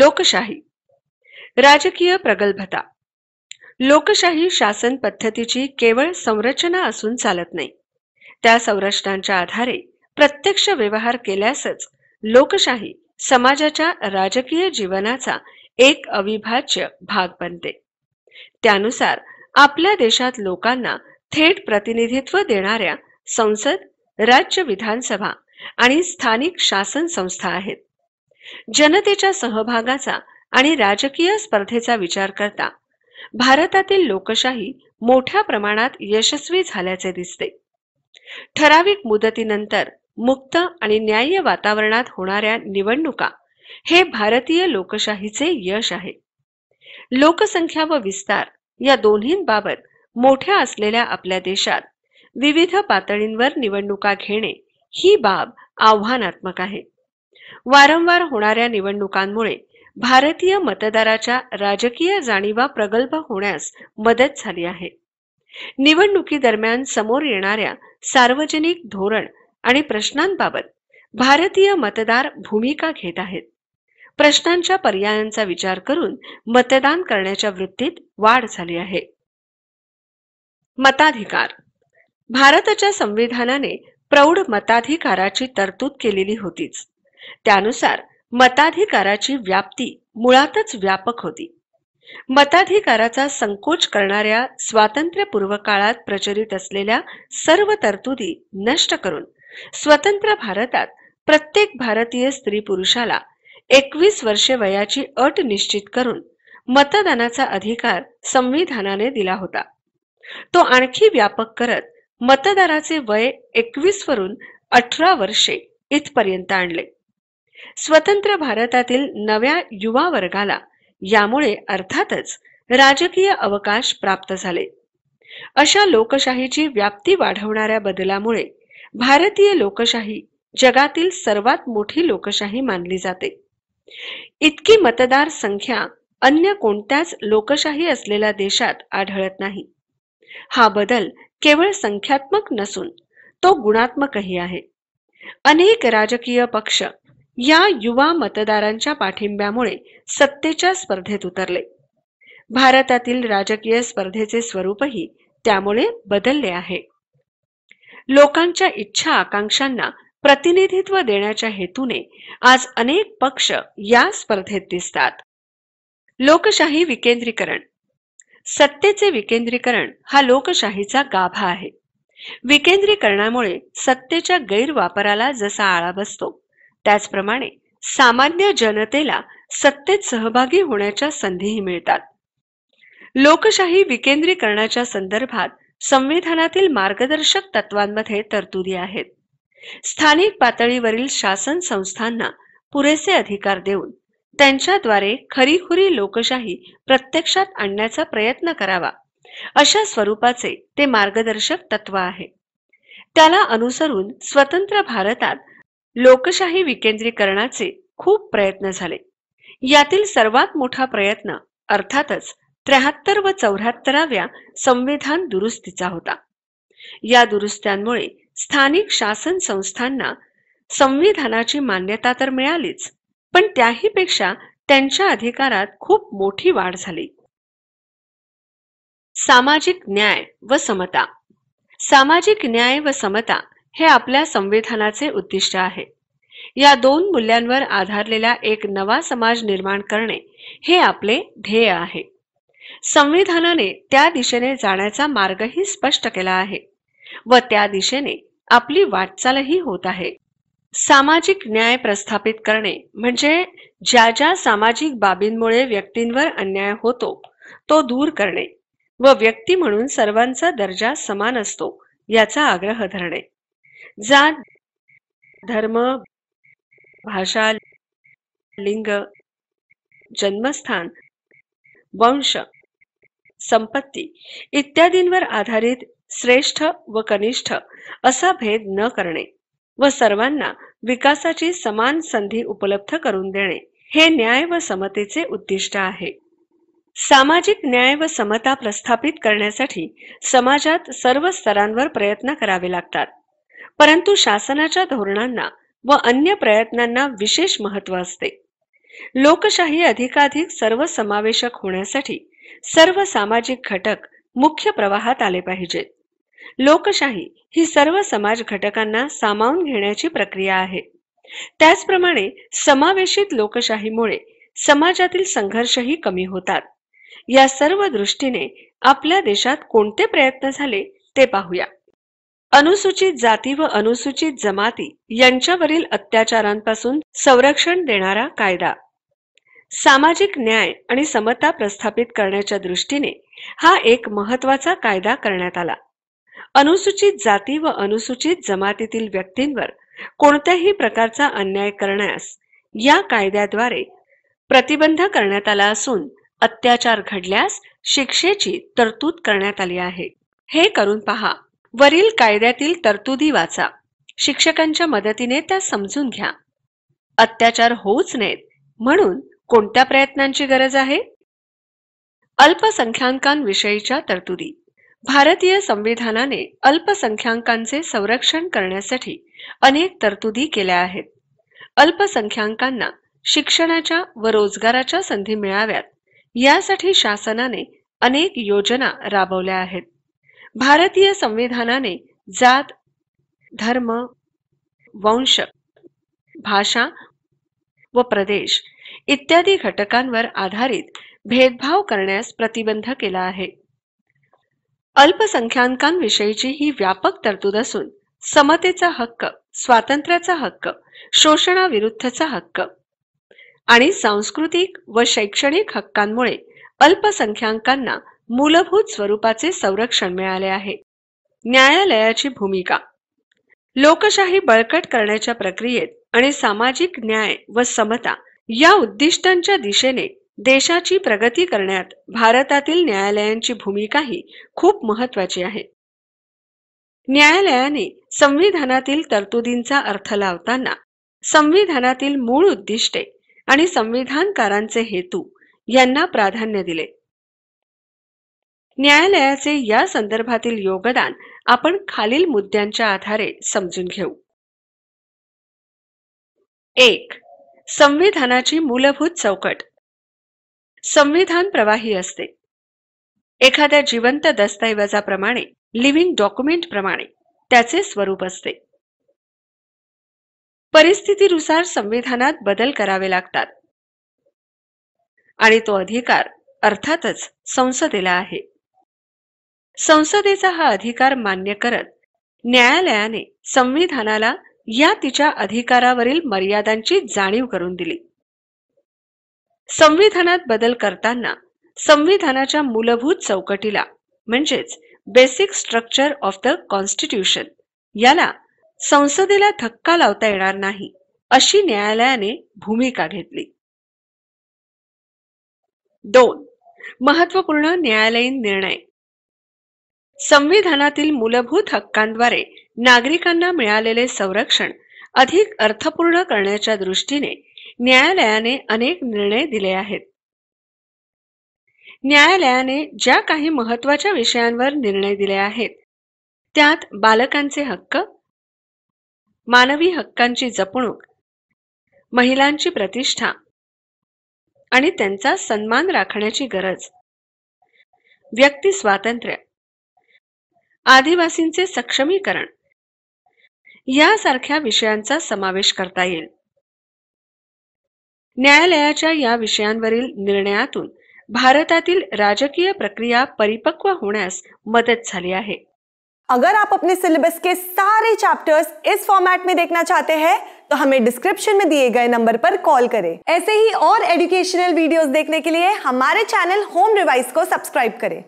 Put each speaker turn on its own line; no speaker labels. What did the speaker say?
लोकशाही राजकीय प्रगल्भता लोकशाही शासन पद्धतीची केवळ संरचना असून चालत नाही त्या संरचनांच्या आधारे प्रत्यक्ष व्यवहार केल्यासच लोकशाही समाजाच्या राजकीय जीवनाचा एक अविभाज्य भाग बनते त्यानुसार आपल्या देशात लोकांना थेट प्रतिनिधित्व देणाऱ्या संसद राज्य विधानसभा आणि स्थानिक शासन संस्था आहेत जनतेच्या सहभागाचा आणि राजकीय स्पर्धेचा विचार करता भारतातील लोकशाही मोठ्या प्रमाणात यशस्वी झाल्याचे दिसते ठराविक मुदतीनंतर मुक्त आणि न्याय्य वातावरणात होणाऱ्या निवडणुका हे भारतीय लोकशाहीचे यश आहे लोकसंख्या व विस्तार या दोन्हींबाबत मोठ्या असलेल्या आपल्या देशात विविध पातळींवर निवडणुका घेणे ही बाब आव्हानात्मक आहे वारंवार होणाऱ्या निवडणुकांमुळे भारतीय मतदाराच्या राजकीय जाणीवा प्रगल्भ होण्यास मदत झाली आहे निवडणुकीदरम्यान समोर येणाऱ्या सार्वजनिक धोरण आणि प्रश्नांबाबत भारतीय मतदार भूमिका घेत आहेत प्रश्नांच्या पर्यायांचा विचार करून मतदान करण्याच्या वृत्तीत वाढ झाली आहे मताधिकार भारताच्या संविधानाने प्रौढ मताधिकाराची तरतूद केलेली होतीच त्यानुसार मताधिकाराची व्याप्ती मुळातच व्यापक होती मताधिकाराचा संकोच करणाऱ्या स्वातंत्र्यपूर्व काळात प्रचलित असलेल्या सर्व तरतुदी नष्ट करून स्वतंत्र भारतात प्रत्येक भारतीय स्त्री पुरुषाला एकवीस वर्षे वयाची अट निश्चित करून मतदानाचा अधिकार संविधानाने दिला होता तो आणखी व्यापक करत मतदाराचे वय एकवीस वरून अठरा वर्षे इथपर्यंत आणले स्वतंत्र भारतातील नव्या युवा वर्गाला यामुळे अर्थातच राजकीय अवकाश प्राप्त झाले अशा लोकशाहीची व्याप्ती वाढवणाऱ्या बदलामुळे भारतीय लोकशाही जगातील सर्वात मोठी लोकशाही मानली जाते इतकी मतदार संख्या अन्य कोणत्याच लोकशाही असलेल्या देशात आढळत नाही हा बदल केवळ संख्यात्मक नसून तो गुणात्मकही आहे अनेक राजकीय पक्ष या युवा मतदारांच्या पाठिंब्यामुळे सत्तेच्या स्पर्धेत उतरले भारतातील राजकीय स्पर्धेचे स्वरूपही त्यामुळे बदलले आहे लोकांच्या इच्छा आकांक्षांना प्रतिनिधित्व देण्याच्या हेतूने आज अनेक पक्ष या स्पर्धेत दिसतात लोकशाही विकेंद्रीकरण सत्तेचे विकेंद्रीकरण हा लोकशाहीचा गाभा आहे विकेंद्रीकरणामुळे सत्तेच्या गैरवापराला जसा आळा बसतो त्याचप्रमाणे सामान्य जनतेला सत्तेत सहभागी होण्याच्या संधीही मिळतात लोकशाही विकेंद्रीकरणाच्या संदर्भात संविधानातील मार्गदर्शक तत्वांमध्ये तरतुदी आहेत स्थानिक पातळीवरील शासन संस्थांना पुरेसे अधिकार देऊन त्यांच्याद्वारे खरीखुरी लोकशाही प्रत्यक्षात आणण्याचा प्रयत्न करावा अशा स्वरूपाचे ते मार्गदर्शक तत्व आहे त्याला अनुसरून स्वतंत्र भारतात लोकशाही विकेंद्रीकरणाचे खूप प्रयत्न झाले यातील सर्वात मोठा प्रयत्न अर्थातच त्र्याहत्तर व चौऱ्याहत्तराव्या संविधान दुरुस्तीचा होता या दुरुस्त्यांमुळे स्थानिक शासन संस्थांना संविधानाची मान्यता तर मिळालीच पण त्याही पेक्षा त्यांच्या अधिकारात खूप मोठी वाढ झाली सामाजिक न्याय व समता सामाजिक न्याय व समता हे आपल्या संविधानाचे उद्दिष्ट आहे या दोन मूल्यांवर आधारलेला एक नवा समाज निर्माण करणे हे आपले ध्येय आहे संविधानाने त्या दिशेने जाण्याचा मार्गही स्पष्ट केला आहे व त्या दिशेने आपली वाटचालही होत आहे सामाजिक न्याय प्रस्थापित करणे म्हणजे ज्या ज्या सामाजिक बाबींमुळे व्यक्तींवर अन्याय होतो तो दूर करणे व व्यक्ती म्हणून सर्वांचा दर्जा समान असतो याचा आग्रह धरणे जात धर्म भाषा लिंग जन्मस्थान वंश संपत्ती इत्यादींवर आधारित श्रेष्ठ व कनिष्ठ असा भेद न करणे व सर्वांना विकासाची समान संधी उपलब्ध करून देणे हे न्याय व समतेचे उद्दिष्ट आहे सामाजिक न्याय व समता प्रस्थापित करण्यासाठी समाजात सर्व स्तरांवर प्रयत्न करावे लागतात परंतु शासनाच्या धोरणांना व अन्य प्रयत्नांना विशेष महत्व असते लोकशाही अधिकाधिक सर्वसमावेशक होण्यासाठी सर्व सामाजिक घटक मुख्य प्रवाहात आले पाहिजेत लोकशाही ही सर्व समाज घटकांना सामावून घेण्याची प्रक्रिया आहे त्याचप्रमाणे समावेशित लोकशाहीमुळे समाजातील संघर्षही कमी होतात या सर्व दृष्टीने आपल्या देशात कोणते प्रयत्न झाले ते पाहूया अनुसूचित जाती व अनुसूचित जमाती यांच्यावरील अत्याचारांपासून संरक्षण देणारा कायदा सामाजिक न्याय आणि समता प्रस्थापित करण्याच्या दृष्टीने हा एक महत्वाचा कायदा करण्यात आला अनुसूचित जाती व अनुसूचित जमातीतील व्यक्तींवर कोणत्याही प्रकारचा अन्याय करण्यास या कायद्याद्वारे प्रतिबंध करण्यात आला असून अत्याचार घडल्यास शिक्षेची तरतूद करण्यात आली आहे हे करून पहा वरील कायद्यातील तरतुदी वाचा शिक्षकांच्या मदतीने त्या समजून घ्या अत्याचार होऊच नयेत म्हणून कोणत्या प्रयत्नांची गरज आहे अल्पसंख्याकांविषयीच्या तरतुदी भारतीय संविधानाने अल्पसंख्याकांचे संरक्षण करण्यासाठी अनेक तरतुदी केल्या आहेत अल्पसंख्याकांना शिक्षणाच्या व रोजगाराच्या संधी मिळाव्यात यासाठी शासनाने अनेक योजना राबवल्या आहेत भारतीय संविधानाने जात धर्म वंश भाषा व प्रदेश इत्यादी घटकांवर आधारित भेदभाव करण्यास प्रतिबंध केला आहे अल्पसंख्याकांविषयीची ही व्यापक तरतूद असून समतेचा हक्क स्वातंत्र्याचा हक्क शोषणाविरुद्धचा हक्क आणि सांस्कृतिक व शैक्षणिक हक्कांमुळे अल्पसंख्याकांना मूलभूत स्वरूपाचे संरक्षण मिळाले आहे न्यायालयाची भूमिका लोकशाही बळकट करण्याच्या प्रक्रियेत आणि सामाजिक न्याय व समता या उद्दिष्टांच्या दिशेने देशाची प्रगती करण्यात भारतातील न्यायालयांची भूमिकाही खूप महत्वाची आहे न्यायालयाने संविधानातील तरतुदींचा अर्थ लावताना संविधानातील मूळ उद्दिष्टे आणि संविधानकारांचे हेतू यांना प्राधान्य दिले न्यायालयाचे या संदर्भातील योगदान आपण खालील मुद्द्यांच्या आधारे समजून घेऊ एक संविधानाची मूलभूत चौकट संविधान प्रवाही असते एखाद्या जिवंत दस्तऐवजाप्रमाणे लिव्हिंग डॉक्युमेंट प्रमाणे त्याचे स्वरूप असते परिस्थितीनुसार संविधानात बदल करावे लागतात आणि तो अधिकार अर्थातच संसदेला आहे संसदेचा हा अधिकार मान्य करत न्यायालयाने संविधानाला या तिच्या अधिकारावरील मर्यादांची जाणीव करून दिली संविधानात बदल करताना संविधानाच्या मूलभूत चौकटीला म्हणजेच basic structure of the constitution याला संसदेला धक्का लावता येणार नाही अशी न्यायालयाने भूमिका घेतली दोन महत्वपूर्ण न्यायालयीन निर्णय संविधानातील मूलभूत हक्कांद्वारे नागरिकांना मिळालेले संरक्षण अधिक अर्थपूर्ण करण्याच्या दृष्टीने न्यायालयाने अनेक निर्णय दिले आहेत न्यायालयाने ज्या काही महत्वाच्या विषयांवर निर्णय दिले आहेत त्यात बालकांचे हक्क मानवी हक्कांची जपणूक महिलांची प्रतिष्ठा आणि त्यांचा सन्मान राखण्याची गरज व्यक्ती स्वातंत्र्य आदिवासींचे सक्षमीकरण यासारख्या विषयांचा समावेश करता येईल न्यायालयाच्या या विषयांवरील निर्णयातून भारतातील राजकीय प्रक्रिया परिपक्व होण्यास मदत झाली आहे अगर आप अपने सिलेबस के सारे चैप्टर्स इस फॉर्मेट में देखना चाहते हैं तो हमें डिस्क्रिप्शन में दिए गए नंबर पर कॉल करें ऐसे ही और एजुकेशनल वीडियोस देखने के लिए हमारे चैनल होम रिवाइज को सब्सक्राइब करें